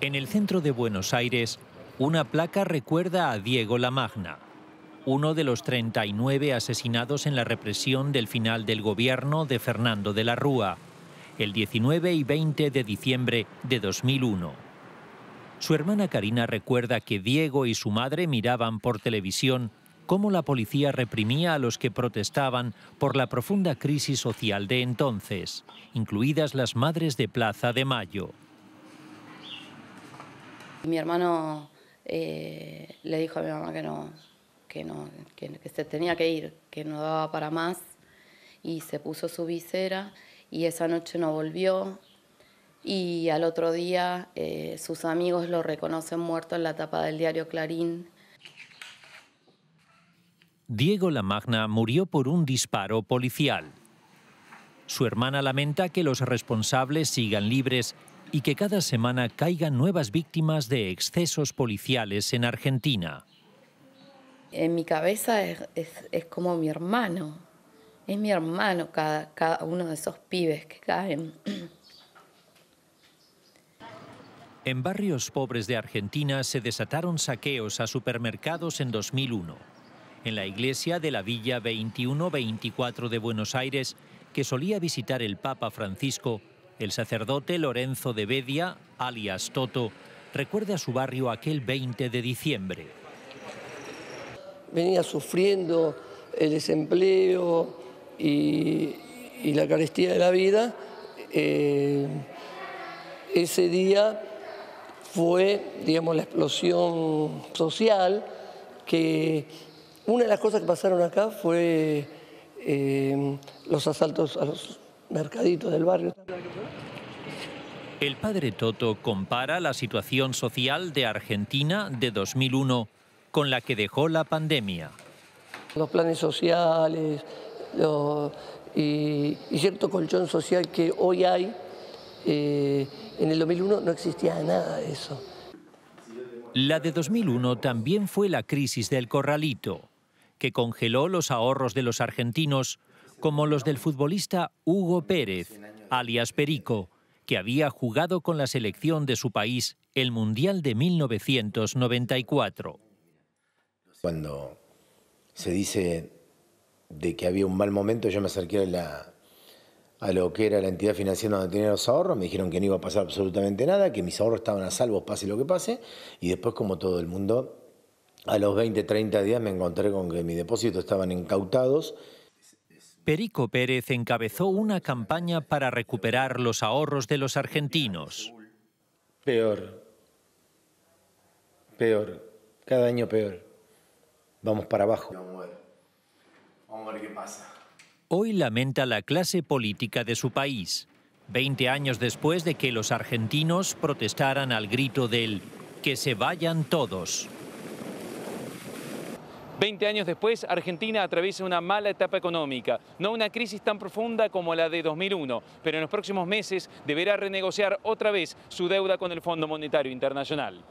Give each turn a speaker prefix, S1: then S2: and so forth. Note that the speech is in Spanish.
S1: En el centro de Buenos Aires, una placa recuerda a Diego la Magna, uno de los 39 asesinados en la represión del final del gobierno de Fernando de la Rúa, el 19 y 20 de diciembre de 2001. Su hermana Karina recuerda que Diego y su madre miraban por televisión cómo la policía reprimía a los que protestaban por la profunda crisis social de entonces, incluidas las madres de Plaza de Mayo.
S2: Mi hermano eh, le dijo a mi mamá que no, que no, que, se tenía que ir, que no daba para más y se puso su visera y esa noche no volvió y al otro día eh, sus amigos lo reconocen muerto en la tapa del diario Clarín.
S1: Diego La Magna murió por un disparo policial. Su hermana lamenta que los responsables sigan libres y que cada semana caigan nuevas víctimas de excesos policiales en Argentina.
S2: En mi cabeza es, como mi hermano, es mi hermano cada, cada uno de esos pibes que caen.
S1: En barrios pobres de Argentina se desataron saqueos a supermercados en 2001. En la iglesia de la Villa 21-24 de Buenos Aires, que solía visitar el Papa Francisco, el sacerdote Lorenzo de Bedia, alias Toto, recuerda su barrio aquel 20 de diciembre.
S3: Venía sufriendo el desempleo y, la carestía de la vida. Eh, ese día fue, digamos, la explosión social que una de las cosas que pasaron acá fue eh, los asaltos a los mercaditos del barrio.
S1: El padre Toto compara la situación social de Argentina de 2001 con la que dejó la pandemia.
S3: Los planes sociales y, cierto colchón social que hoy hay, eh, en el 2001 no existía nada de eso.
S1: La de 2001 también fue la crisis del corralito, que congeló los ahorros de los argentinos, como los del futbolista Hugo Pérez, alias Perico, que había jugado con la selección de su país el Mundial de 1994. Cuando se dice de que había un mal momento, yo me acerqué a, la, a lo que era la entidad financiera donde tenía los ahorros, me dijeron que no iba a pasar absolutamente nada, que mis ahorros estaban a salvo, pase lo que pase, y después como todo el mundo, a los 20, 30 días me encontré con que mis depósitos estaban incautados Perico Pérez encabezó una campaña para recuperar los ahorros de los argentinos. Peor, peor, cada año peor. Vamos para abajo. Vamos a ver, qué pasa. Hoy lamenta la clase política de su país, 20 años después de que los argentinos protestaran al grito del que se vayan todos. Veinte años después, Argentina atraviesa una mala etapa económica, no una crisis tan profunda como la de 2001, pero en los próximos meses deberá renegociar otra vez
S3: su deuda con el Fondo Monetario Internacional.